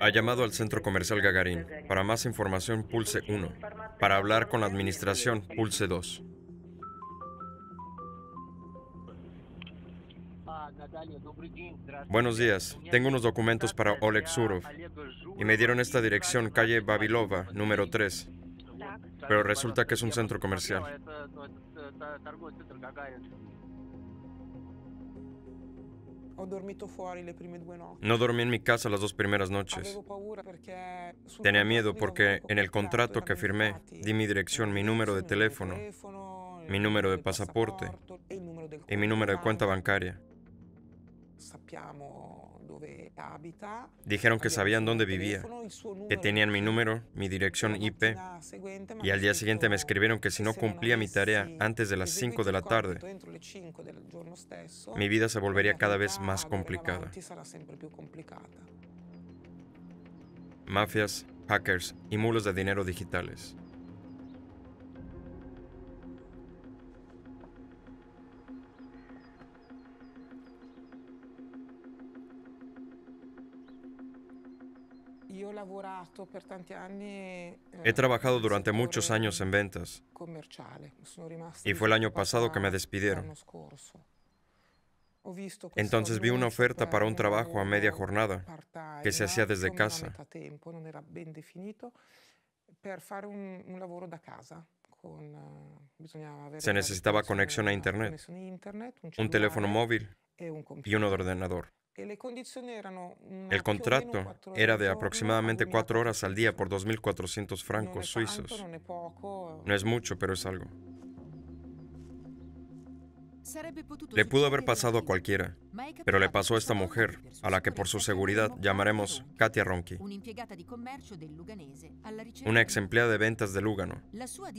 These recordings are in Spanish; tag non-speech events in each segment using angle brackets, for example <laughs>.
Ha llamado al Centro Comercial Gagarin. Para más información, pulse 1. Para hablar con la administración, pulse 2. Buenos días. Tengo unos documentos para Oleg Surov y me dieron esta dirección, calle Babilova, número 3. Pero resulta que es un centro comercial. No dormí en mi casa las dos primeras noches. Tenía miedo porque en el contrato que firmé di mi dirección, mi número de teléfono, mi número de pasaporte e y mi número de cuenta bancaria. Dijeron que sabían dónde vivía, que tenían mi número, mi dirección IP, y al día siguiente me escribieron que si no cumplía mi tarea antes de las 5 de la tarde, mi vida se volvería cada vez más complicada. Mafias, hackers y mulos de dinero digitales. Eh, He trabajado durante muchos años en ventas y fue el año pasado que me despidieron. Entonces vi una oferta para un trabajo a media jornada que se hacía desde casa. Se necesitaba conexión a Internet, un teléfono móvil e y uno de ordenador. Eh, El contrato era de aproximadamente cuatro horas al día por 2.400 francos suizos. No es mucho, pero es algo. Le pudo haber pasado a cualquiera, pero le pasó a esta mujer, a la que por su seguridad llamaremos Katia Ronchi, una ex empleada de ventas de Lugano,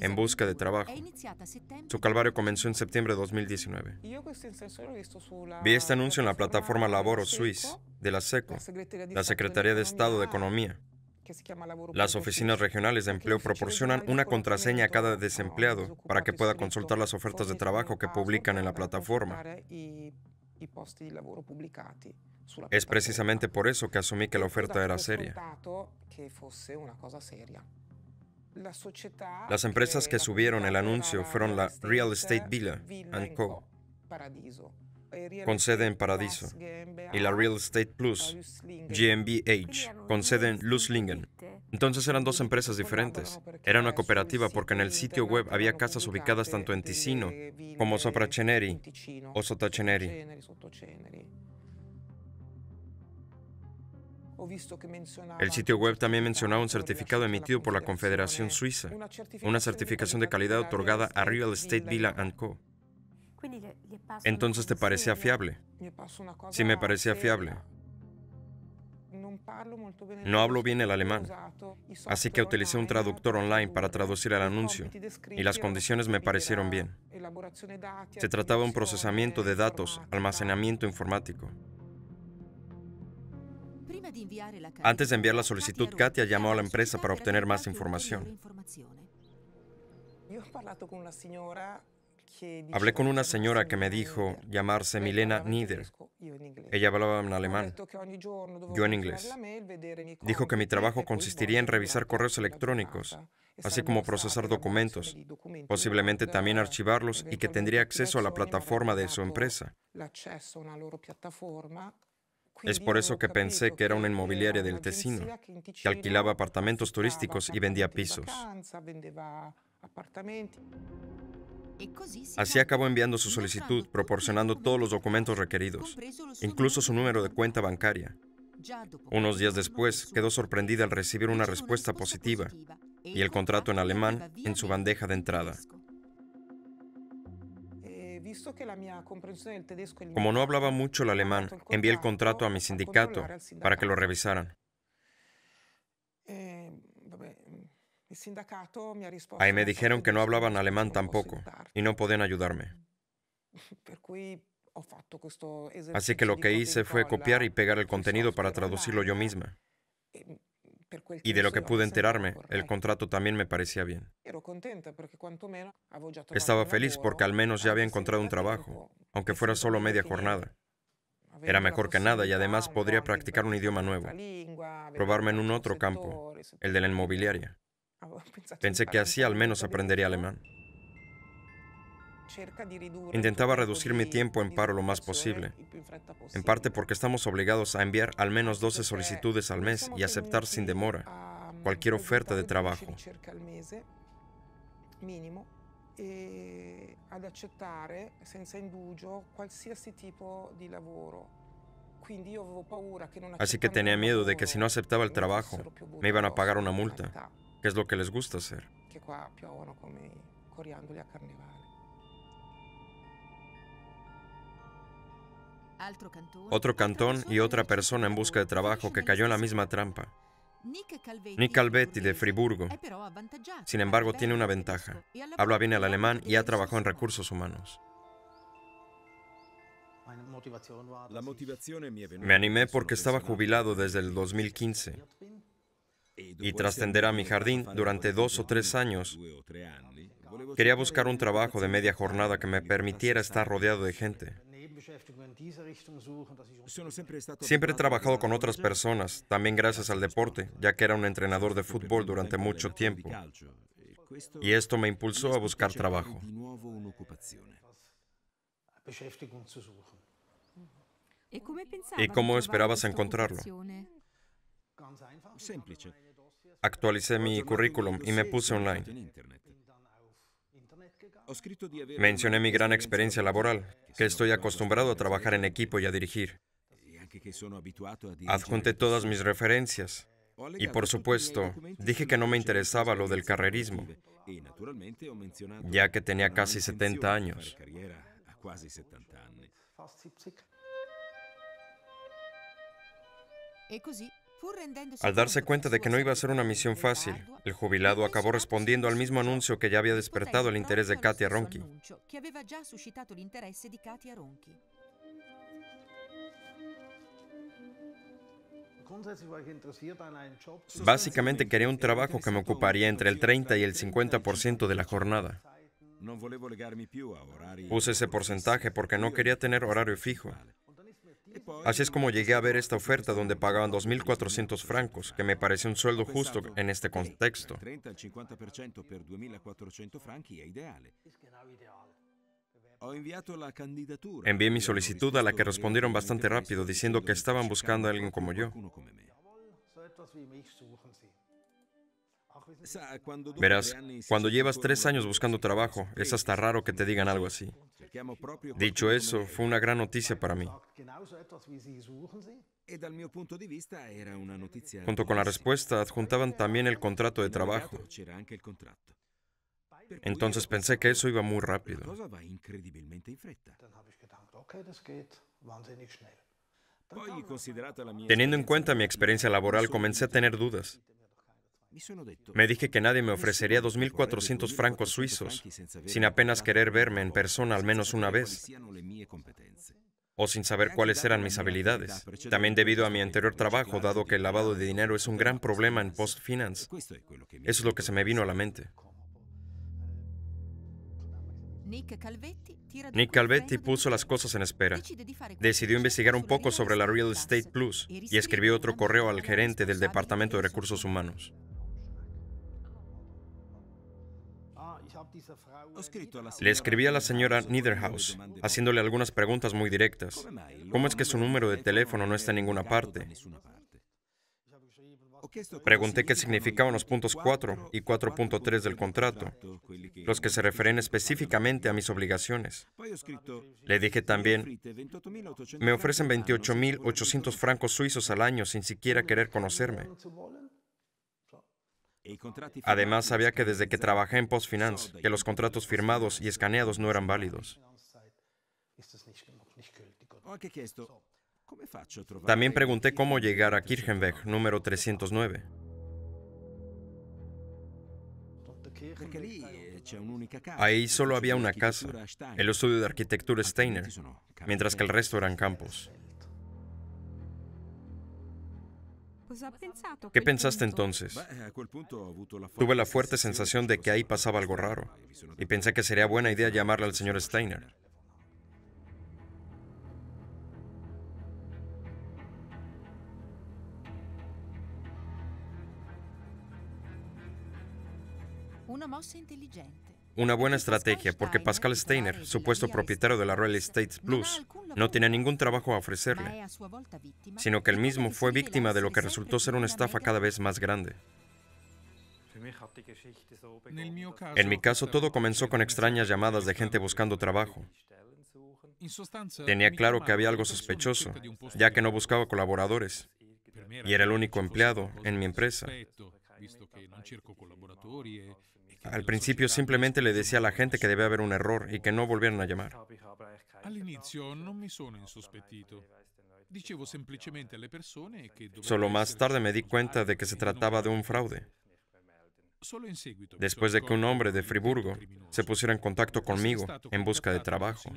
en busca de trabajo. Su calvario comenzó en septiembre de 2019. Pues, Vi este anuncio en la plataforma Laboro Suisse de la SECO, la Secretaría de Estado de Economía, las oficinas regionales de empleo proporcionan una contraseña a cada ah, desempleado para que pueda consultar las ofertas de trabajo que publican en la plataforma. Es precisamente por eso que asumí que la oferta era seria. Las empresas que subieron el anuncio fueron la Real Estate Villa and Co con sede en Paradiso, y la Real Estate Plus, GmbH, con sede en Luslingen. Entonces eran dos empresas diferentes. Era una cooperativa porque en el sitio web había casas ubicadas tanto en Ticino como Sopraceneri o Sottaceneri. El sitio web también mencionaba un certificado emitido por la Confederación Suiza, una certificación de calidad otorgada a Real Estate Villa Co. Entonces te parecía fiable. Sí, me parecía fiable. No hablo bien el alemán, así que utilicé un traductor online para traducir el anuncio y las condiciones me parecieron bien. Se trataba de un procesamiento de datos, almacenamiento informático. Antes de enviar la solicitud, Katia llamó a la empresa para obtener más información. Hablé con una señora que me dijo llamarse Milena Nieder. Ella hablaba en alemán, yo en inglés. Dijo que mi trabajo consistiría en revisar correos electrónicos, así como procesar documentos, posiblemente también archivarlos y que tendría acceso a la plataforma de su empresa. Es por eso que pensé que era una inmobiliaria del Tesino, que alquilaba apartamentos turísticos y e vendía pisos. Así acabó enviando su solicitud, proporcionando todos los documentos requeridos, incluso su número de cuenta bancaria. Unos días después, quedó sorprendida al recibir una respuesta positiva y el contrato en alemán en su bandeja de entrada. Eh, Como no hablaba mucho el alemán, envié el contrato a mi sindicato para que lo revisaran. Ahí me dijeron que no hablaban alemán tampoco y no podían ayudarme. <laughs> Así que lo que hice fue copiar y pegar el contenido para traducirlo yo misma. Eh, y de lo que pude enterarme, el contrato también me parecía bien. Estaba feliz porque al menos ya había encontrado un trabajo, aunque fuera solo media jornada. Era mejor que nada y además podría practicar un idioma nuevo, probarme en un otro campo, el de la inmobiliaria. <laughs> Pensé que así al menos aprendería alemán. Intentaba reducir mi tiempo en paro lo más posible, en parte porque estamos obligados a enviar al menos 12 solicitudes al mes y aceptar sin demora mm, cualquier oferta de trabajo. E, así que tenía miedo de que si no aceptaba el trabajo, me iban a pagar una multa que es lo que les gusta hacer. Otro cantón y otra persona en busca de trabajo que cayó en la misma trampa. Nick Calvetti de Friburgo, sin embargo, tiene una e ventaja. E Habla bien el alemán y ha trabajado en recursos humanos. Me animé porque estaba jubilado desde el 2015 y trascender a mi jardín durante dos o tres años. Quería buscar un trabajo de media jornada que me permitiera estar rodeado de gente. Siempre he trabajado con otras personas, también gracias al deporte, ya que era un entrenador de fútbol durante mucho tiempo. Y esto me impulsó a buscar trabajo. ¿Y cómo esperabas encontrarlo? actualicé mi currículum y me puse online. Mencioné mi gran experiencia laboral, que estoy acostumbrado a trabajar en equipo y a dirigir. Adjunté todas mis referencias. Y por supuesto, dije que no me interesaba lo del carrerismo, ya que tenía casi 70 años. Y al darse cuenta de que no iba a ser una misión fácil, el jubilado acabó respondiendo al mismo anuncio que ya había despertado el interés de Katia Ronchi. Básicamente quería un trabajo que me ocuparía entre el 30 y el 50% de la jornada. Puse ese porcentaje porque no quería tener horario fijo. Así es como llegué a ver esta oferta donde pagaban 2.400 francos, que me parece un sueldo justo en este contexto. Envié mi solicitud a la que respondieron bastante rápido diciendo que estaban buscando a alguien como yo. Verás, cuando llevas tres años buscando trabajo, es hasta raro que te digan algo así. Dicho eso, fue una gran noticia para mí. Eh, Junto con la respuesta, adjuntaban también el contrato de trabajo. Entonces pensé que eso iba muy rápido. Teniendo en cuenta mi experiencia laboral, comencé a tener dudas. Me dije que nadie me ofrecería 2.400 francos suizos sin apenas querer verme en persona al menos una vez o sin saber cuáles eran mis habilidades. También debido a mi anterior trabajo, dado que el lavado de dinero es un gran problema en Post Eso es lo que se me vino a la mente. Nick Calvetti puso las cosas en espera. Decidió investigar un poco sobre la Real Estate Plus y escribió otro correo al gerente del Departamento de Recursos Humanos. Le escribí a la señora Niederhaus, haciéndole algunas preguntas muy directas. ¿Cómo es que su número de teléfono no está en ninguna parte? Pregunté qué significaban los puntos 4 y 4.3 del contrato, los que se refieren específicamente a mis obligaciones. Le dije también, me ofrecen 28.800 francos suizos al año sin siquiera querer conocerme. Además, sabía que desde que trabajé en PostFinance, que los contratos firmados y escaneados no eran válidos. Oh, También pregunté cómo llegar a este Kirchenberg número 309. Ahí solo había una casa, el estudio de arquitectura Steiner, mientras que el resto eran campos. Pues, ¿Qué pensaste entonces? Eh, Tuve la fuerte sensación de que ahí pasaba algo raro y pensé que sería buena idea llamarle al señor Steiner. Una mossa inteligente una buena estrategia porque Pascal Steiner, supuesto propietario de la Real Estate Plus, no tenía ningún trabajo a ofrecerle, sino que él mismo fue víctima de lo que resultó ser una estafa cada vez más grande. En mi caso, todo comenzó con extrañas llamadas de gente buscando trabajo. Tenía claro que había algo sospechoso, ya que no buscaba colaboradores y era el único empleado en mi empresa. Al principio simplemente le decía a la gente que debía haber un error y que no volvieran a llamar. Solo más tarde me di cuenta de que se trataba de un fraude. Después de que un hombre de Friburgo se pusiera en contacto conmigo en busca de trabajo.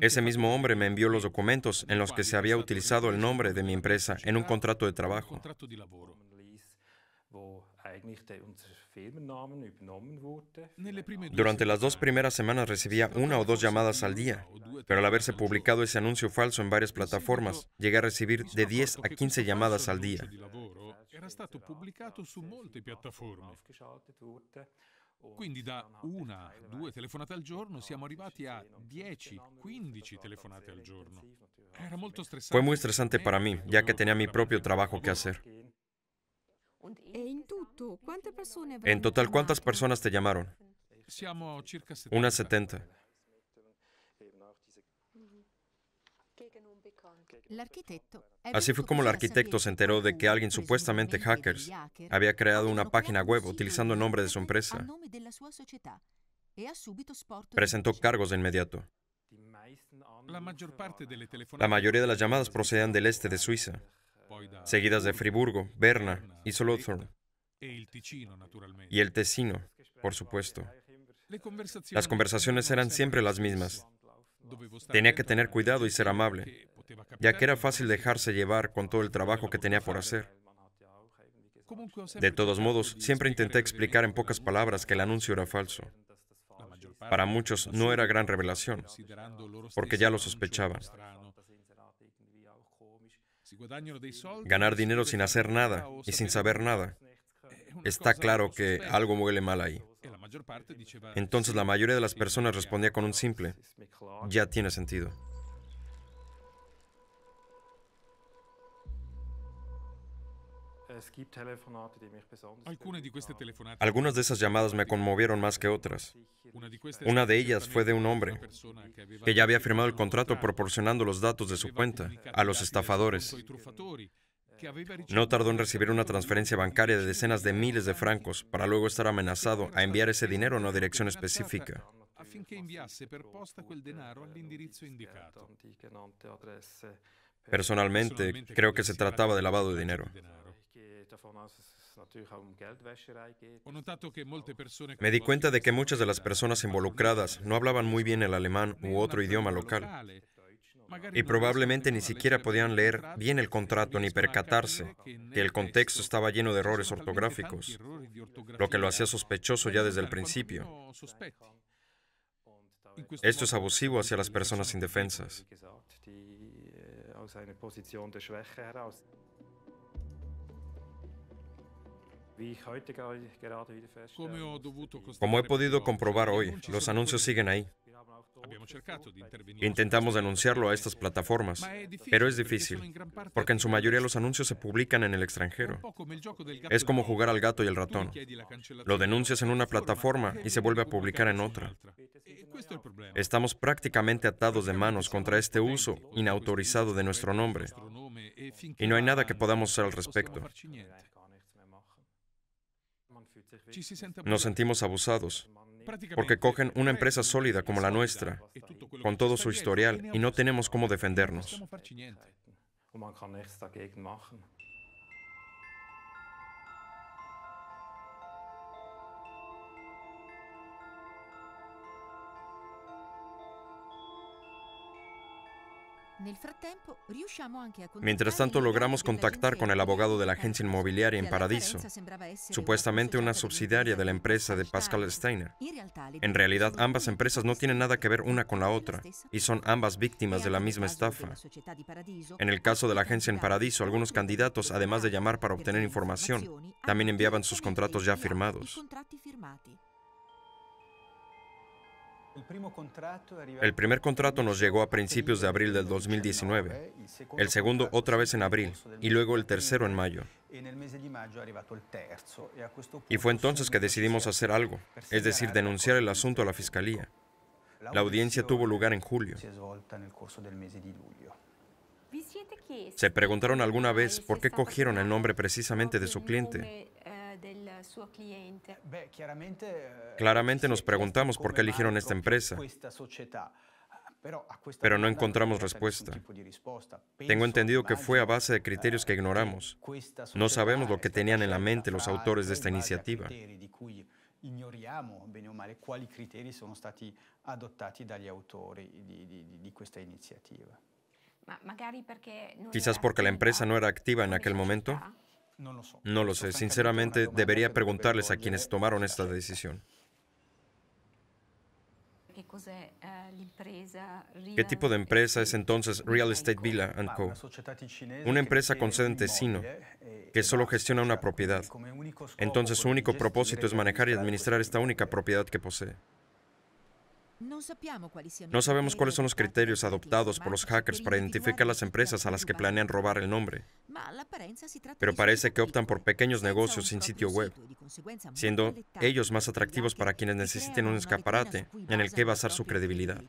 Ese mismo hombre me envió los documentos en los que se había utilizado el nombre de mi empresa en un contrato de trabajo. Durante las dos primeras semanas recibía una o dos llamadas al día, pero al haberse publicado ese anuncio falso en varias plataformas, llegué a recibir de 10 a 15 llamadas al día. Quindi da una, due telefonate al giorno siamo arrivati a 10, 15 telefonate al giorno. Era molto stressante. Fue muy estresante para mí, ya que tenía mi propio trabajo que hacer. E en total, ¿cuántas personas te llamaron? Una 70. Así fue como el arquitecto se enteró de que alguien supuestamente hackers había creado una página web utilizando el nombre de su empresa. Presentó cargos de inmediato. La mayoría de las llamadas procedían del este de Suiza, seguidas de Friburgo, Berna y Solothurn. Y el Tesino, por supuesto. Las conversaciones eran siempre las mismas. Tenía que tener cuidado y ser amable, ya que era fácil dejarse llevar con todo el trabajo que tenía por hacer. De todos modos, siempre intenté explicar en pocas palabras que el anuncio era falso. Para muchos no era gran revelación, porque ya lo sospechaban. Ganar pues, dinero pues, sin hacer nada y sin saber nada. Está claro que algo huele mal ahí. Entonces la mayoría de las personas respondía con un simple, ya tiene sentido. Algunas de esas llamadas me conmovieron más que otras. Una de ellas fue de un hombre que ya había firmado el contrato proporcionando los datos de su cuenta a los estafadores. No tardó en recibir una transferencia bancaria de decenas de miles de francos para luego estar amenazado a enviar ese dinero a una dirección específica. Personalmente, creo que se trataba de lavado de dinero. Eh, Me di cuenta de que muchas de las personas involucradas no hablaban muy bien el alemán u otro idioma local y probablemente ni siquiera podían leer bien el contrato ni percatarse que el contexto estaba lleno de errores ortográficos, lo que lo hacía sospechoso ya desde el principio. Esto es abusivo hacia las personas indefensas. Eh, Como he podido comprobar hoy, los anuncios siguen ahí. Intentamos denunciarlo a estas plataformas, pero es difícil, porque en su mayoría los anuncios se publican en el extranjero. Es como jugar al gato y el ratón. Lo denuncias en una plataforma y se vuelve a publicar en otra. E Estamos prácticamente atados de manos contra este uso inautorizado de nuestro nombre, e y no hay nada que podamos hacer al respecto. Nos sentimos abusados porque cogen una empresa sólida como la nuestra, con todo su historial, y no tenemos cómo defendernos. Mientras tanto logramos contactar con el abogado de la agencia inmobiliaria en Paradiso, supuestamente una subsidiaria de la empresa de Pascal Steiner. En realidad ambas empresas no tienen nada que ver una con la otra y son ambas víctimas de la misma estafa. En el caso de la agencia en Paradiso, algunos candidatos, además de llamar para obtener información, también enviaban sus contratos ya e firmados. El primer contrato nos llegó a principios de abril del 2019, el segundo otra vez en abril y luego el tercero en mayo. Y fue entonces que decidimos hacer algo, es decir, denunciar el asunto a la Fiscalía. La audiencia tuvo lugar en julio. ¿Se preguntaron alguna vez por qué cogieron el nombre precisamente de su cliente? Eh, eh, Claramente nos preguntamos por qué eligieron esta empresa, pero no encontramos respuesta. Tengo entendido que fue a base de criterios que ignoramos. No sabemos lo que tenían en la mente los autores de esta iniciativa. Quizás porque la empresa no era activa en aquel momento. No lo, sé. Sinceramente, debería preguntarles a quienes tomaron esta decisión. Eh, ¿Qué tipo de empresa es entonces Real Estate Villa Co? Una empresa con sede en Tesino eh, que solo gestiona una propiedad. Entonces su único propósito es manejar y pues, administrar esta única propiedad que posee. No sabemos cuáles son los criterios adoptados por los hackers para identificar las empresas a las que planean robar el nombre, pero parece que optan por pequeños negocios sin sitio web, e siendo ellos más atractivos para quienes necesiten un escaparate en el que basar su credibilidad.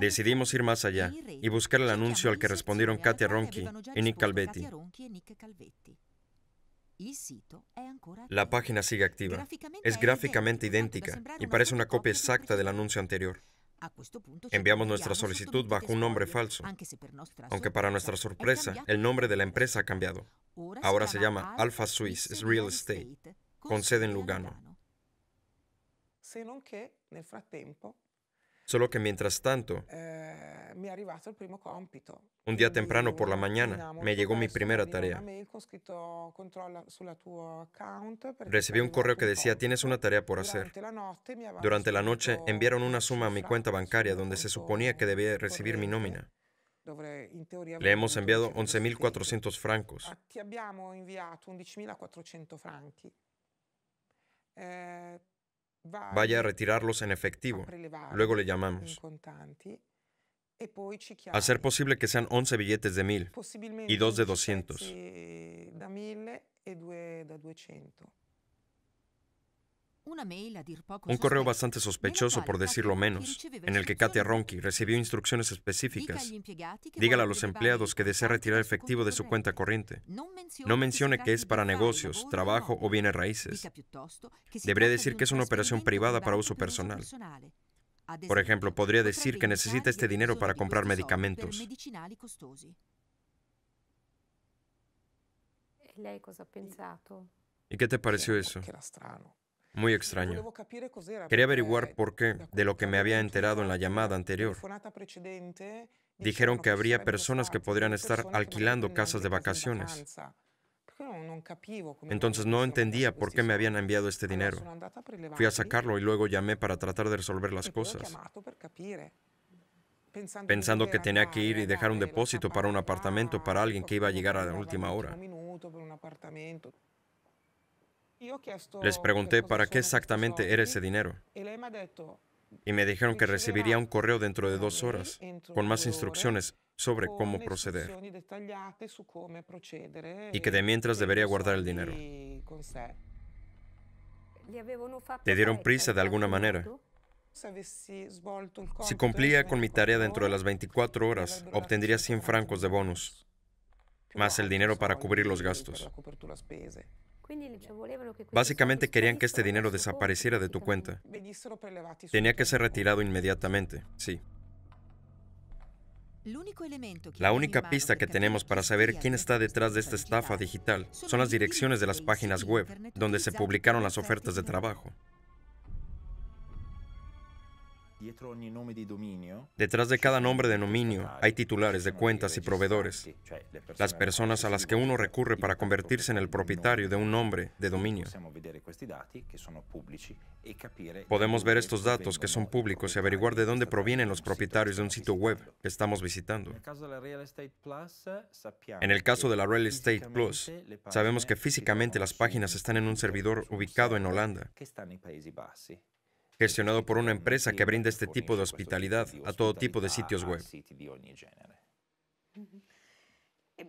Decidimos ir más allá y buscar el anuncio al que respondieron Katia Ronchi y e Nick Calvetti. La página sigue activa. Es gráficamente idéntica y parece una copia exacta del anuncio anterior. Enviamos nuestra solicitud bajo un nombre falso, aunque para nuestra sorpresa el nombre de la empresa ha cambiado. Ahora se llama Alpha Swiss Real Estate, con sede en Lugano. Solo que mientras tanto, eh, un día temprano por la mañana me llegó mi primera tarea. Recibí un correo que decía, tienes una tarea por hacer. Durante la noche enviaron una suma a mi cuenta bancaria donde se suponía que debía recibir mi nómina. Le hemos enviado 11.400 francos. Ah, vaya a retirarlos en efectivo. Luego le llamamos. Hacer e posible que sean 11 billetes de 1000 y 2 de 200. Un correo bastante sospechoso, por decirlo menos, en el que Katia Ronki recibió instrucciones específicas. Dígale a los empleados que desea retirar efectivo de su cuenta corriente. No mencione que es para negocios, trabajo o bienes raíces. Debería decir que es una operación privada para uso personal. Por ejemplo, podría decir que necesita este dinero para comprar medicamentos. E ¿Y qué te pareció eso? Muy extraño. Quería averiguar por qué, de lo que me había enterado en la llamada anterior. Dijeron que habría personas que podrían estar alquilando casas de vacaciones. Entonces no entendía por qué me habían enviado este dinero. Fui a sacarlo y luego llamé para tratar de resolver las e cosas, pensando que tenía que ir y dejar un depósito para un apartamento para alguien que iba a llegar a la última hora. Les pregunté para qué exactamente era ese dinero. Y me dijeron que recibiría un correo dentro de dos horas con más instrucciones sobre cómo proceder. Y que eh, de mientras debería guardar el dinero. Te dieron prisa de alguna manera. Si cumplía con mi tarea dentro de las 24 horas, obtendría 100 francos de bonus, más el dinero para cubrir los gastos. Básicamente querían que este dinero desapareciera de tu cuenta. Tenía que ser retirado inmediatamente, sí. La única pista que tenemos para saber quién está detrás de esta estafa digital son las direcciones de las e páginas web donde se publicaron las ofertas de trabajo. Detrás de cada nombre de dominio hay titulares de cuentas y proveedores, las personas a las que uno recurre para convertirse en el propietario de un nombre de dominio. E Podemos ver estos datos que son públicos y averiguar de dónde provienen los propietarios de un sitio web que estamos visitando. En el caso de la Real Estate Plus, sabemos que físicamente las páginas están en un servidor ubicado en Holanda gestionado por una empresa que brinda este tipo de hospitalidad a todo tipo de sitios web. Em,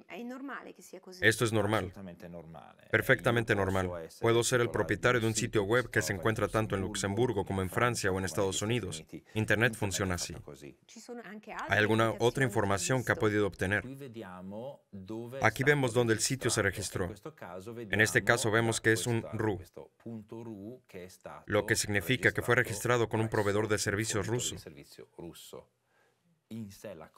esto es normal, eh, perfectamente normal. Puedo ser el propietario de un sitio web que se encuentra tanto en Luxemburgo como en Francia o en Estados Unidos. Internet funciona así. ¿Hay alguna otra información que ha podido obtener? Aquí vemos dónde el sitio se registró. En este caso vemos que es un RU, lo que significa que fue registrado con un proveedor de servicios ruso.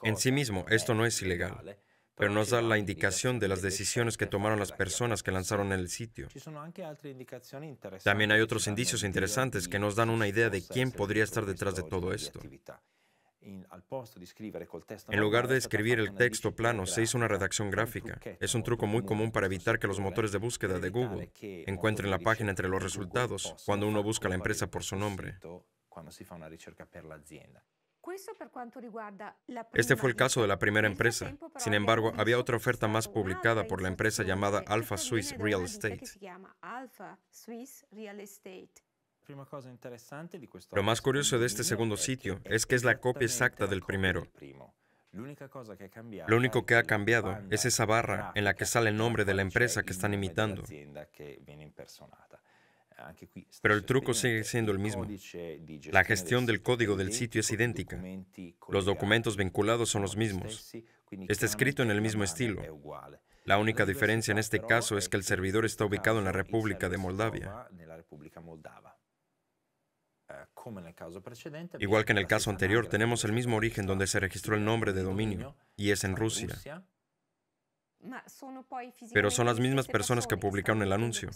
En sí mismo, esto no es ilegal pero nos da la indicación de las decisiones que tomaron las personas que lanzaron el sitio. También hay otros indicios interesantes que nos dan una idea de quién podría estar detrás de todo esto. En lugar de escribir el texto plano, se hizo una redacción gráfica. Es un truco muy común para evitar que los motores de búsqueda de Google encuentren la página entre los resultados cuando uno busca la empresa por su nombre. Este fue el caso de la primera empresa. Sin embargo, había otra oferta más publicada por la empresa llamada Alpha Swiss Real Estate. Lo más curioso de este segundo sitio es que es la copia exacta del primero. Lo único que ha cambiado es esa barra en la que sale el nombre de la empresa que están imitando. Pero el truco sigue siendo el mismo. La gestión del código del sitio es idéntica. Los documentos vinculados son los mismos. Está escrito en el mismo estilo. La única diferencia en este caso es que el servidor está ubicado en la República de Moldavia. Eh, Igual que en el caso anterior, tenemos el mismo origen donde se registró el nombre de dominio, y es en Rusia. Pero son las mismas personas que publicaron el anuncio.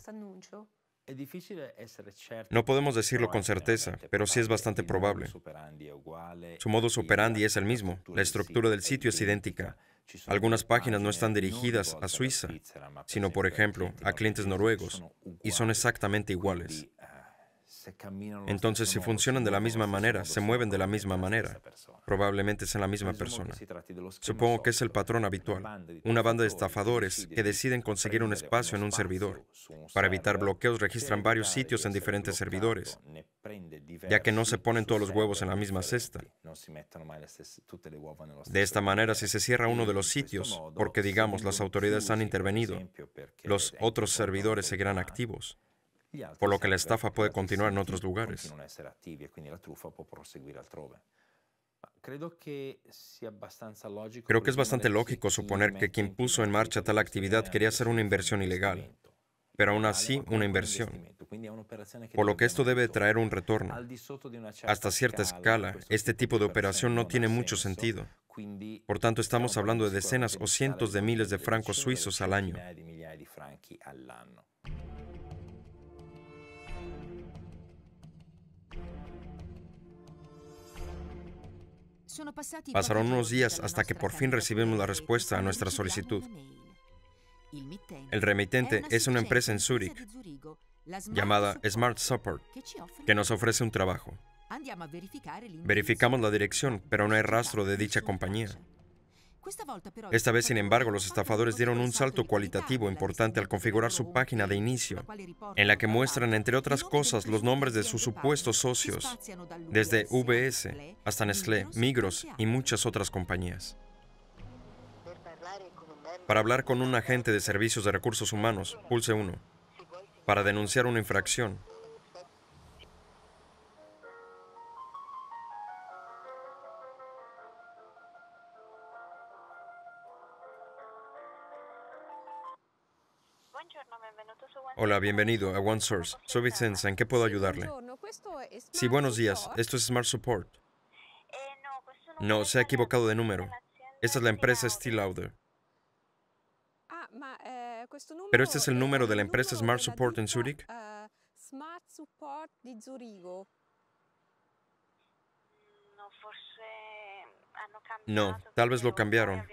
No podemos decirlo con certeza, pero sí es bastante probable. Su modo operandi es el mismo, la estructura del sitio es idéntica. Algunas páginas no están dirigidas a Suiza, sino, por ejemplo, a clientes noruegos, y son exactamente iguales. Entonces, si funcionan de la misma manera, se mueven de la misma manera. Probablemente es en la misma persona. Supongo que es el patrón habitual. Una banda de estafadores que deciden conseguir un espacio en un servidor. Para evitar bloqueos, registran varios sitios en diferentes servidores, ya que no se ponen todos los huevos en la misma cesta. De esta manera, si se cierra uno de los sitios, porque digamos las autoridades han intervenido, los otros servidores seguirán activos por lo que la estafa puede continuar en otros lugares. Creo que es bastante lógico suponer que quien puso en marcha tal actividad quería hacer una inversión ilegal, pero aún así una inversión, por lo que esto debe traer un retorno. Hasta cierta escala, este tipo de operación no tiene mucho sentido. Por tanto, estamos hablando de decenas o cientos de miles de francos suizos al año. Pasaron unos días hasta que por fin recibimos la respuesta a nuestra solicitud. El remitente es una empresa en Zúrich llamada Smart Support que nos ofrece un trabajo. Verificamos la dirección, pero no hay rastro de dicha compañía. Esta vez, sin embargo, los estafadores dieron un salto cualitativo importante al configurar su página de inicio, en la que muestran, entre otras cosas, los nombres de sus supuestos socios, desde e VS hasta Nestlé, Migros y muchas otras compañías. Para hablar con un agente de servicios de recursos humanos, pulse 1. Para denunciar una infracción, Hola, bienvenido a OneSource. Soy Vicenza, ¿en qué puedo ayudarle? Sí, buenos días. Esto es Smart Support. No, se ha equivocado de número. Esta es la empresa Steel Pero este es el número de la empresa Smart Support en Zurich. No, tal vez lo cambiaron.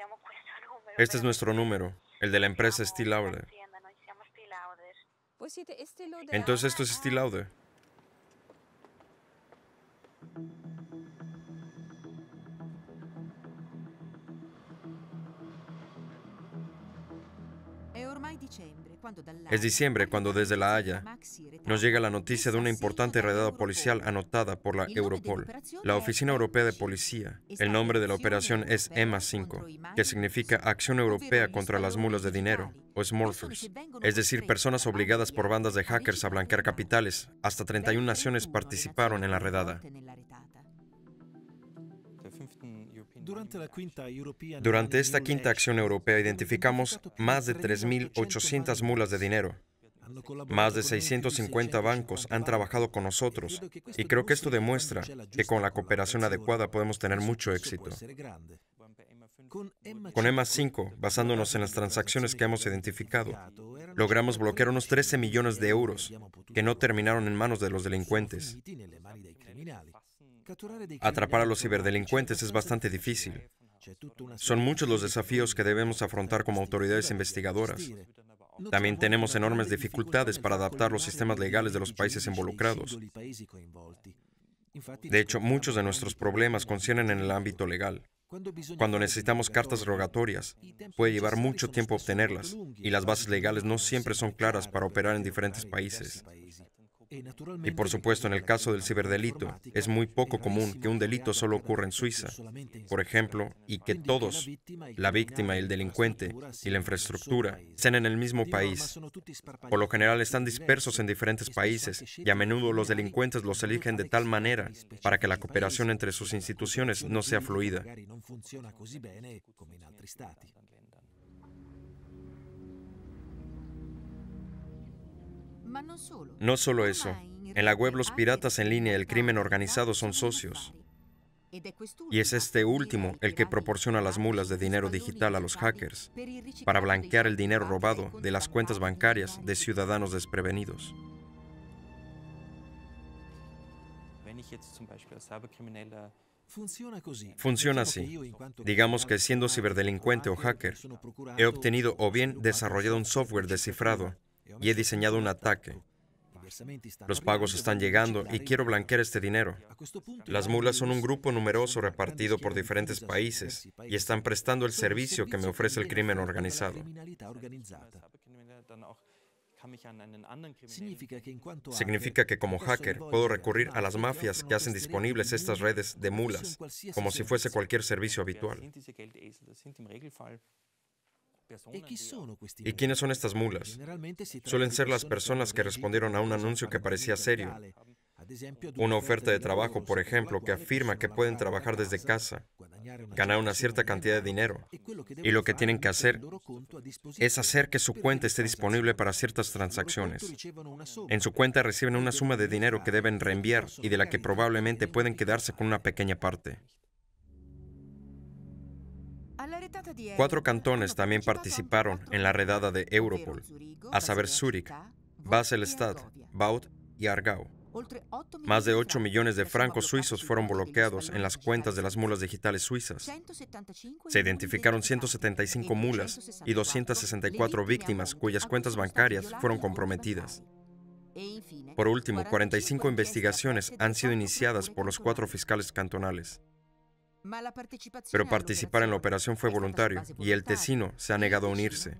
Este es nuestro número, el de la empresa Steel pues este Entonces esto es Still Louder. E ormai dicembre. Es diciembre cuando desde La Haya nos llega la noticia de una importante redada policial anotada por la Europol, la Oficina Europea de Policía. El nombre de la operación es EMA 5, que significa Acción Europea contra las Mulas de Dinero, o Smurfers, es decir, personas obligadas por bandas de hackers a blanquear capitales. Hasta 31 naciones participaron en la redada. Durante esta quinta acción europea identificamos más de 3.800 mulas de dinero. Más de 650 bancos han trabajado con nosotros y creo que esto demuestra que con la cooperación adecuada podemos tener mucho éxito. Con EMA 5, basándonos en las transacciones que hemos identificado, logramos bloquear unos 13 millones de euros que no terminaron en manos de los delincuentes. Atrapar a los ciberdelincuentes es bastante difícil. Son muchos los desafíos que debemos afrontar como autoridades investigadoras. También tenemos enormes dificultades para adaptar los sistemas legales de los países involucrados. De hecho, muchos de nuestros problemas conciernen en el ámbito legal. Cuando necesitamos cartas rogatorias, puede llevar mucho tiempo obtenerlas y las bases legales no siempre son claras para operar en diferentes países. Eh, y por supuesto, en el caso del ciberdelito, es muy poco común que un delito solo ocurra en Suiza, por ejemplo, y que todos, la víctima y el delincuente y la infraestructura, estén en el mismo país. Por lo general están dispersos en diferentes países y a menudo los delincuentes los eligen de tal manera para que la cooperación entre sus instituciones no sea fluida. No solo eso, en la web los piratas en línea y el crimen organizado son socios. Y es este último el que proporciona las mulas de dinero digital a los hackers para blanquear el dinero robado de las cuentas bancarias de ciudadanos desprevenidos. Eh. Funciona así. Digamos que siendo ciberdelincuente o hacker, he obtenido o bien desarrollado un software descifrado y he diseñado un ataque. Los pagos están llegando y quiero blanquear este dinero. Las mulas son un grupo numeroso repartido por diferentes países y están prestando el servicio que me ofrece el crimen organizado. Significa que como hacker puedo recurrir a las mafias que hacen disponibles estas redes de mulas, como si fuese cualquier servicio habitual. ¿Y, quiénes son estas mulas? Suelen ser las personas que respondieron a un anuncio que parecía serio. Una oferta de trabajo, por ejemplo, que afirma que pueden trabajar desde casa, ganar una cierta cantidad de dinero. Y lo que tienen que hacer es hacer que su cuenta esté disponible para ciertas transacciones. En su cuenta reciben una suma de dinero que deben reenviar y de la que probablemente pueden quedarse con una pequeña parte. Cuatro cantones también participaron en la redada de Europol, a saber Zúrich, Basel-Stadt, Baut y Argau. Más de 8 millones de francos suizos fueron bloqueados en las cuentas de las mulas digitales suizas. Se identificaron 175 mulas y 264 víctimas cuyas cuentas bancarias fueron comprometidas. Por último, 45 investigaciones han sido iniciadas por los cuatro fiscales cantonales. Pero participar en la operación fue voluntario y el tesino se ha negado a unirse,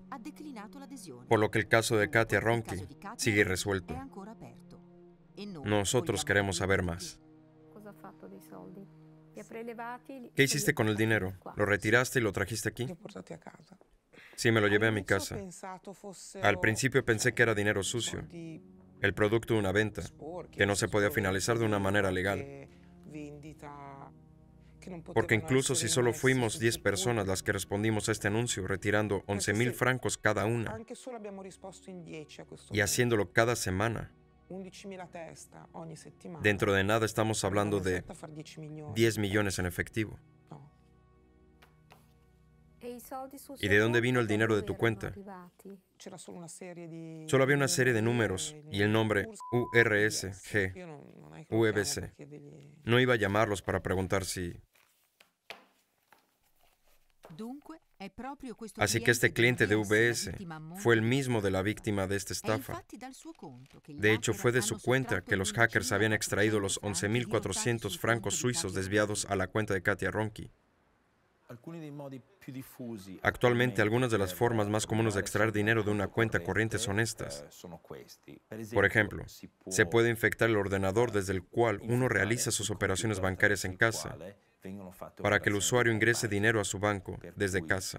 por lo que el caso de Katia Ronke sigue irresuelto. E Nosotros queremos saber más. ¿Qué hiciste con el dinero? ¿Lo retiraste y lo trajiste aquí? Sí, me lo llevé a mi casa. Al principio pensé que era dinero sucio, el producto de una venta, que no se podía finalizar de una manera legal. Porque incluso si solo fuimos 10 este personas las que respondimos a este anuncio, retirando 11.000 francos cada una y haciéndolo cada semana, dentro de nada estamos hablando de 10 millones en efectivo. E ¿Y de dónde vino el dinero de tu cuenta? Solo había una serie de números y el nombre URSG, UEBC. No iba a llamarlos para preguntar si Así que este cliente de UBS fue el mismo de la víctima de esta estafa. De hecho, fue de su cuenta que los hackers habían extraído los 11.400 francos suizos desviados a la cuenta de Katia Ronki. Actualmente algunas de las formas más comunes de extraer dinero de una cuenta corriente son estas. Eh, Por ejemplo, se puede infectar el ordenador desde el cual uno realiza sus operaciones bancarias en casa para que el usuario ingrese dinero a su banco desde casa,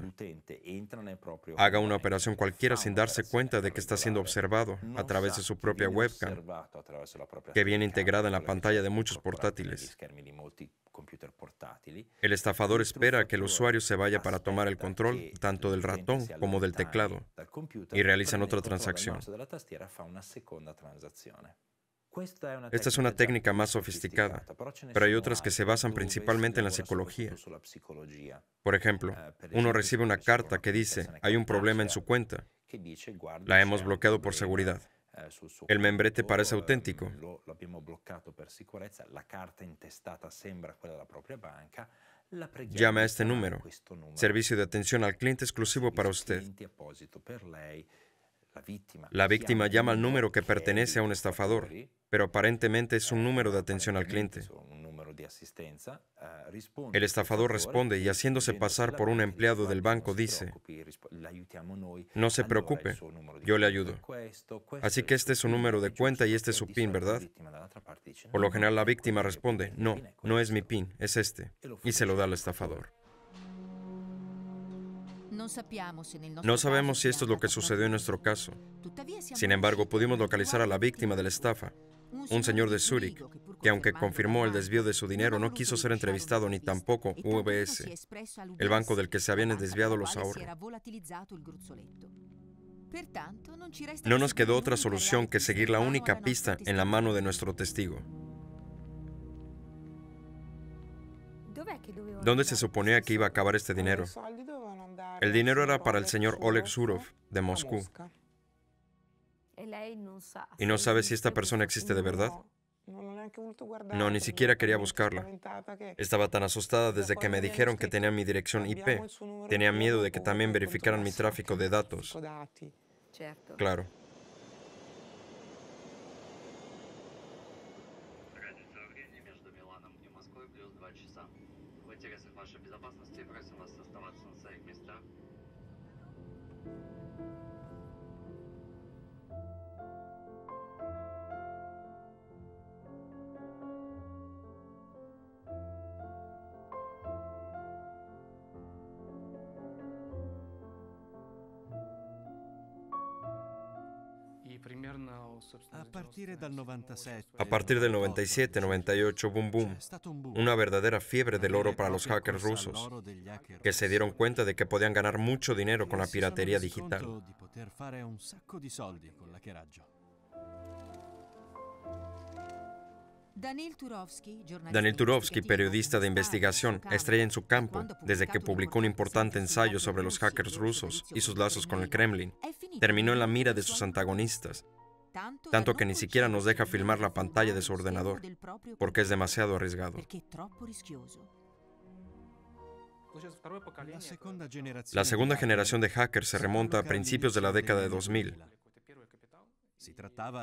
haga una e operación cualquiera sin darse cuenta de que está siendo observado a través de su propia webcam, que viene integrada en la pantalla de muchos portátiles. El estafador espera que el usuario se vaya para tomar el control tanto del ratón como del teclado y realizan otra transacción. Esta es una técnica más sofisticada, pero hay otras que se basan principalmente en la psicología. Por ejemplo, eh, uno recibe una carta que dice, hay un problema en su cuenta, la hemos bloqueado por seguridad. Eh, El membrete parece eh, auténtico. Llama a este número. Servicio de atención al cliente exclusivo para usted. La víctima llama al número que pertenece a un estafador pero aparentemente es un número de atención al cliente. Ah, el estafador responde y haciéndose pasar por un empleado del banco dice, no se preocupe, yo le ayudo. Así que este es su número de cuenta y este es su PIN, ¿verdad? Por lo general la víctima responde, no, no es mi PIN, es este, y se lo da al estafador. No sabemos si esto es lo que sucedió en nuestro caso. Sin embargo, pudimos localizar a la víctima de la estafa un señor de Zurich que aunque confirmó el desvío de su dinero, no quiso ser entrevistado ni tampoco UBS, el banco del que se habían desviado los ahorros. No nos quedó otra solución que seguir la única pista en la mano de nuestro testigo. ¿Dónde se suponía que iba a acabar este dinero? El dinero era para el señor Oleg Zurov, de Moscú y no sabe si esta persona existe de verdad. No, ni siquiera quería buscarla. Estaba tan asustada desde que me dijeron que tenía mi dirección IP. Tenía miedo de que también verificaran mi tráfico de datos. Claro. A partir del 97, 98, boom boom, una verdadera fiebre del oro para los hackers rusos, que se dieron cuenta de que podían ganar mucho dinero con la piratería digital. Daniel Turovsky, periodista de investigación, estrella en su campo desde que publicó un importante ensayo sobre los hackers rusos y sus lazos con el Kremlin, terminó en la mira de sus antagonistas tanto que ni siquiera nos deja filmar la pantalla de su ordenador, porque es demasiado arriesgado. Pues la segunda generación de hackers se remonta a principios de la década de 2000.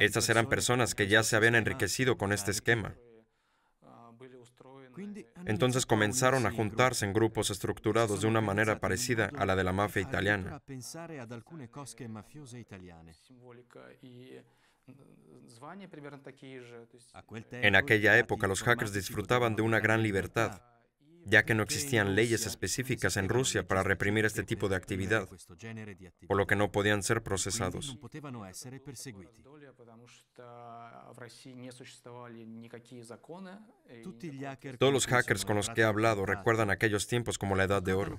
Estas eran personas que ya se habían enriquecido con este esquema. Ah, eh, entonces comenzaron a juntarse en grupos estructurados de una manera parecida a la de la mafia italiana. En aquella época los hackers disfrutaban de una gran libertad, ya que no existían leyes específicas en Rusia para reprimir este tipo de actividad, por lo que no podían ser procesados. Todos los hackers con los que he hablado recuerdan aquellos tiempos como la edad de oro.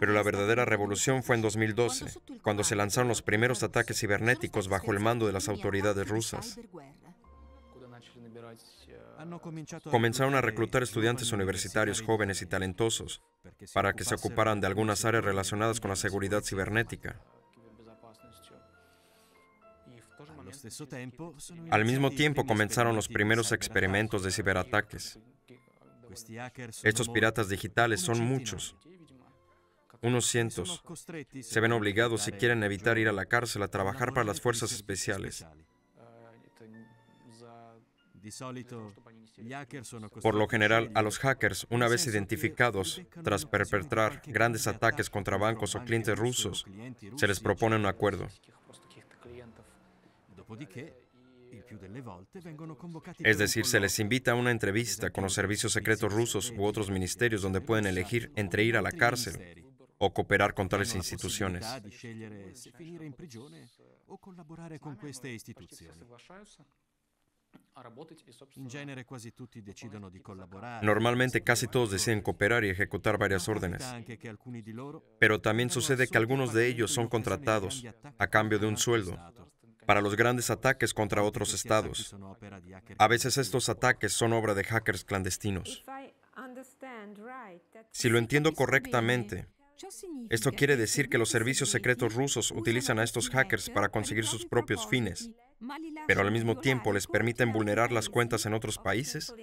Pero la verdadera revolución fue en 2012, cuando se lanzaron los primeros ataques cibernéticos bajo el mando de las autoridades rusas. Comenzaron a reclutar estudiantes universitarios jóvenes y talentosos para que se ocuparan de algunas áreas relacionadas con la seguridad cibernética. Al mismo tiempo comenzaron los primeros experimentos de ciberataques. Estos piratas digitales son muchos, unos cientos. Se ven obligados si quieren evitar ir a la cárcel a trabajar para las fuerzas especiales. Por lo general, a los hackers, una vez identificados tras perpetrar grandes ataques contra bancos o clientes rusos, se les propone un acuerdo. Es decir, se les invita a una entrevista con los servicios secretos rusos u otros ministerios donde pueden elegir entre ir a la cárcel o cooperar con tales instituciones. Normalmente casi todos deciden cooperar y ejecutar varias órdenes, pero también sucede que algunos de ellos son contratados a cambio de un sueldo para los grandes ataques contra otros estados. A veces estos ataques son obra de hackers clandestinos. Si lo entiendo correctamente, esto quiere decir que los servicios secretos rusos utilizan a estos hackers para conseguir sus propios fines, pero al mismo tiempo les permiten vulnerar las cuentas en otros países.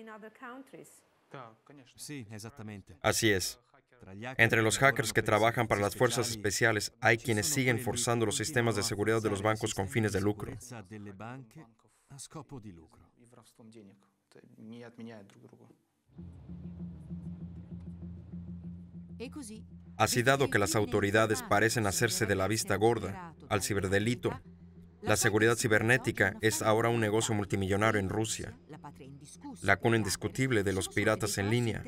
Así es. Entre los hackers que trabajan para las fuerzas especiales hay quienes siguen forzando los sistemas de seguridad de los bancos con fines de lucro. Así dado que las autoridades parecen hacerse de la vista gorda al ciberdelito, la seguridad cibernética es ahora un negocio multimillonario en Rusia, la cuna indiscutible de los piratas en línea,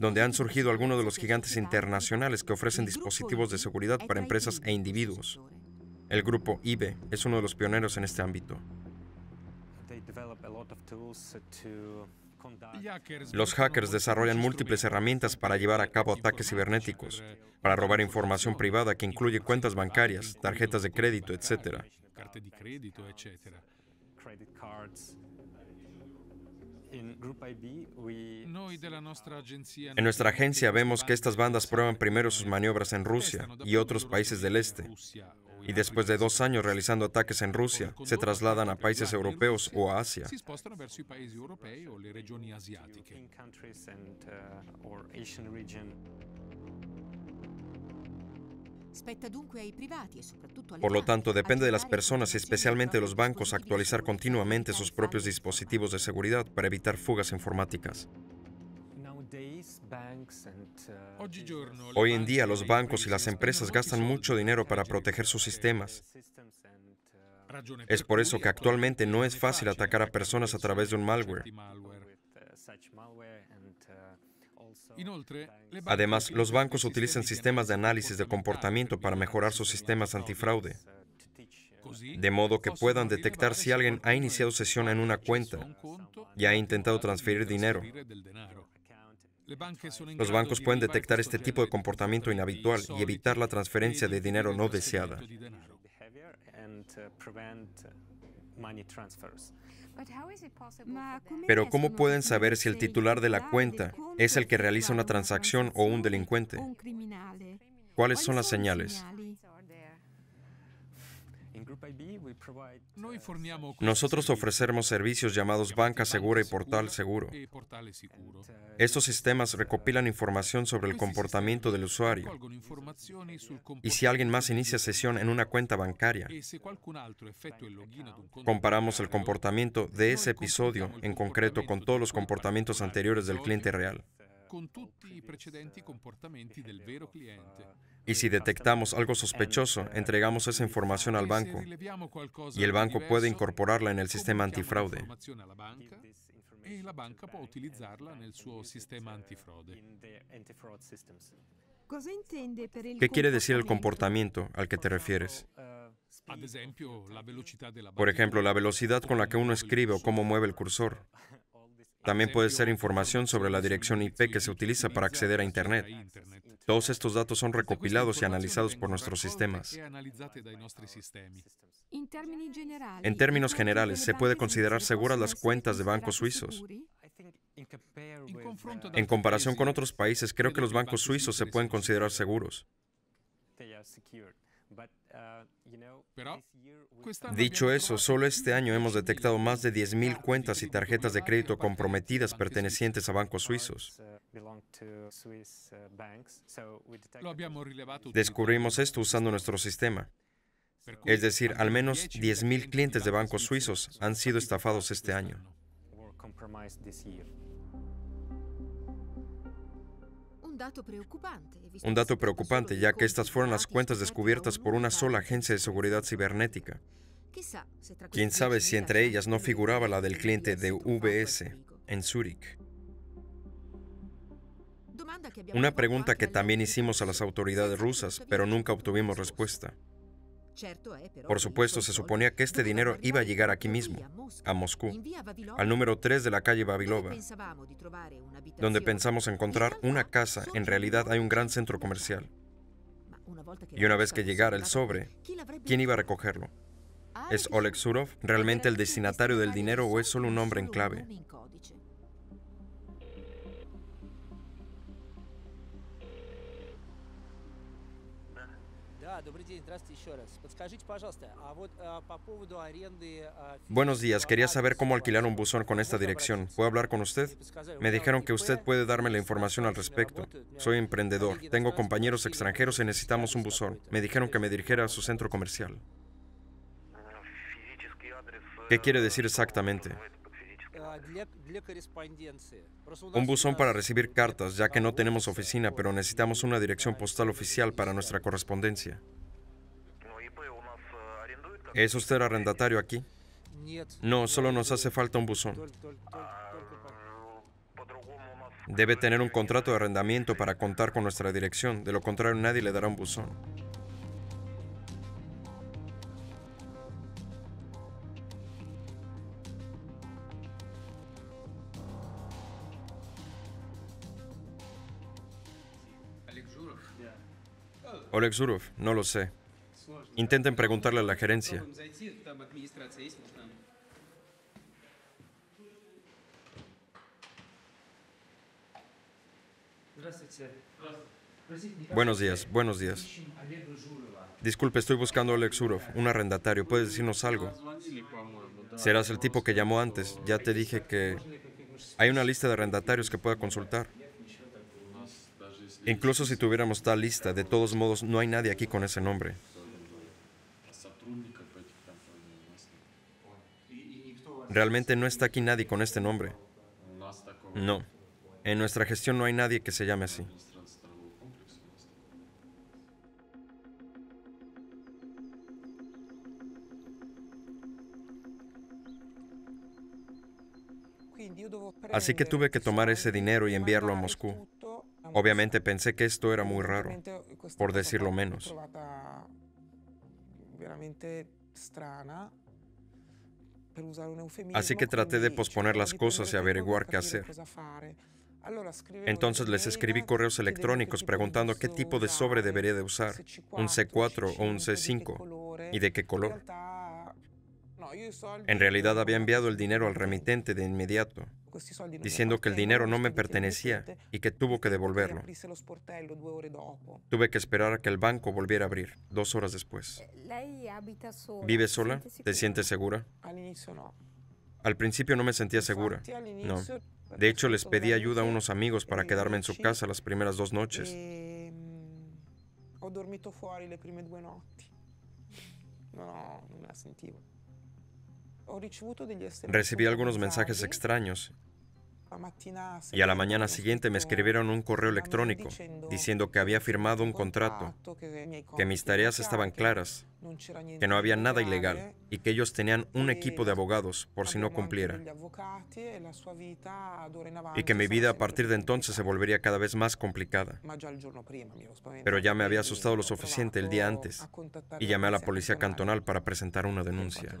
donde han surgido algunos de los gigantes internacionales que ofrecen dispositivos de seguridad para empresas e individuos. El grupo IBE es uno de los pioneros en este ámbito. Los hackers desarrollan múltiples herramientas para llevar a cabo ataques cibernéticos, para robar información privada que incluye cuentas bancarias, tarjetas de crédito, etc. En nuestra agencia vemos que estas bandas prueban primero sus maniobras en Rusia y otros países del este, y después de dos años realizando ataques en Rusia, se trasladan a países europeos o a uh, Asia. E por lo tanto, depende de las personas y especialmente de los bancos actualizar continuamente sus propios dispositivos de seguridad para evitar fugas informáticas. Uh, Hoy en día los bancos y las empresas gastan mucho dinero para proteger sus sistemas. Uh, es por eso que actualmente no es fácil atacar a personas a través de un malware. Además, los bancos utilizan sistemas de análisis de comportamiento para mejorar sus sistemas antifraude, de modo que puedan detectar si alguien ha iniciado sesión en una cuenta y ha intentado transferir dinero. Los bancos pueden detectar este tipo de comportamiento e inhabitual y evitar la transferencia e de dinero no deseada. Pero ¿cómo pueden saber si el titular de la cuenta es el que realiza una transacción o un delincuente? ¿Cuáles son las señales? Nosotros ofrecemos servicios llamados Banca Segura y Portal Seguro. Estos sistemas recopilan información sobre el pues comportamiento del usuario. Y si alguien más inicia sesión en una cuenta bancaria, comparamos el comportamiento de ese episodio en concreto con todos los comportamientos anteriores del cliente real. Y si detectamos algo sospechoso, entregamos esa información al banco y el banco puede incorporarla en el sistema antifraude. ¿Qué quiere decir el comportamiento al que te refieres? Por ejemplo, la velocidad con la que uno escribe o cómo mueve el cursor. También puede ser información sobre la dirección IP que se utiliza para acceder a Internet. Todos estos datos son este recopilados y analizados por nuestros sistemas. En términos generales, ¿se puede considerar seguras las cuentas de bancos suizos? En comparación con otros países, creo que los bancos suizos se pueden considerar seguros dicho eso, solo este año hemos detectado más de 10.000 cuentas y tarjetas de crédito comprometidas pertenecientes a bancos suizos. Descubrimos esto usando nuestro sistema. Es decir, al menos 10.000 clientes de bancos suizos han sido estafados este año. Un dato este preocupante, ya que estas fueron las cuentas descubiertas por una sola agencia de seguridad cibernética. Quién sabe si entre ellas no figuraba la del cliente de UBS en Zúrich. Una pregunta que también hicimos a las autoridades rusas, pero nunca obtuvimos respuesta. Eh, Por supuesto, se suponía que este <laughs> dinero iba a llegar aquí mismo, a Moscú, al número 3 de la calle Babilova, eh, donde pensamos encontrar una casa. En realidad hay un gran centro comercial. Y una vez que llegara el sobre, ¿quién iba a recogerlo? ¿Es Oleg Surov realmente el destinatario del dinero o es solo un hombre en clave? Э, э, Buenos días, quería saber cómo alquilar un buzón con esta dirección. ¿Puedo hablar con usted? Me dijeron que usted puede darme la información al respecto. Soy emprendedor, tengo compañeros extranjeros y necesitamos un buzón. Me dijeron que me dirigiera a su centro comercial. Э, ¿Qué quiere decir exactamente? Un buzón para recibir cartas, ya que no tenemos oficina, pero necesitamos una dirección postal oficial para nuestra correspondencia. ¿Es usted arrendatario aquí? No, solo nos hace falta un buzón. Debe tener un contrato de arrendamiento para contar con nuestra dirección, de lo contrario nadie le dará un buzón. Oleg Zurov, no lo sé. Intenten preguntarle a la gerencia. Buenos días, buenos días. Disculpe, estoy buscando a Alexurov, un arrendatario. ¿Puedes decirnos algo? Serás el tipo que llamó antes. Ya te dije que hay una lista de arrendatarios que pueda consultar. Incluso si tuviéramos tal lista, de todos modos, no hay nadie aquí con ese nombre. Realmente no está aquí nadie con este nombre. No. En nuestra gestión no hay nadie que se llame así. Así que tuve que tomar ese dinero y enviarlo a Moscú. Obviamente pensé que esto era muy raro, por decirlo menos. Así que traté de posponer las cosas y averiguar qué hacer. Entonces les escribí correos electrónicos preguntando qué tipo de sobre debería de usar, un C4 o un C5, y de qué color. En realidad había enviado el dinero al remitente de inmediato, diciendo que el dinero no me pertenecía y que tuvo que devolverlo. Tuve que esperar a que el banco volviera a abrir, dos horas después. ¿Vive sola? ¿Te sientes segura? Al principio no me sentía segura. No. De hecho, les pedí ayuda a unos amigos para quedarme en su casa las primeras dos noches. No, no la Recibí algunos mensajes extraños y a la mañana siguiente me escribieron un correo electrónico diciendo que había firmado un contrato, que mis tareas estaban claras, que no había nada ilegal y que ellos tenían un e equipo de abogados por si no cumpliera. E y que mi vida a partir de entonces se volvería cada vez más complicada. Pero ya me había asustado lo suficiente el día antes y llamé a la policía cantonal para presentar una denuncia.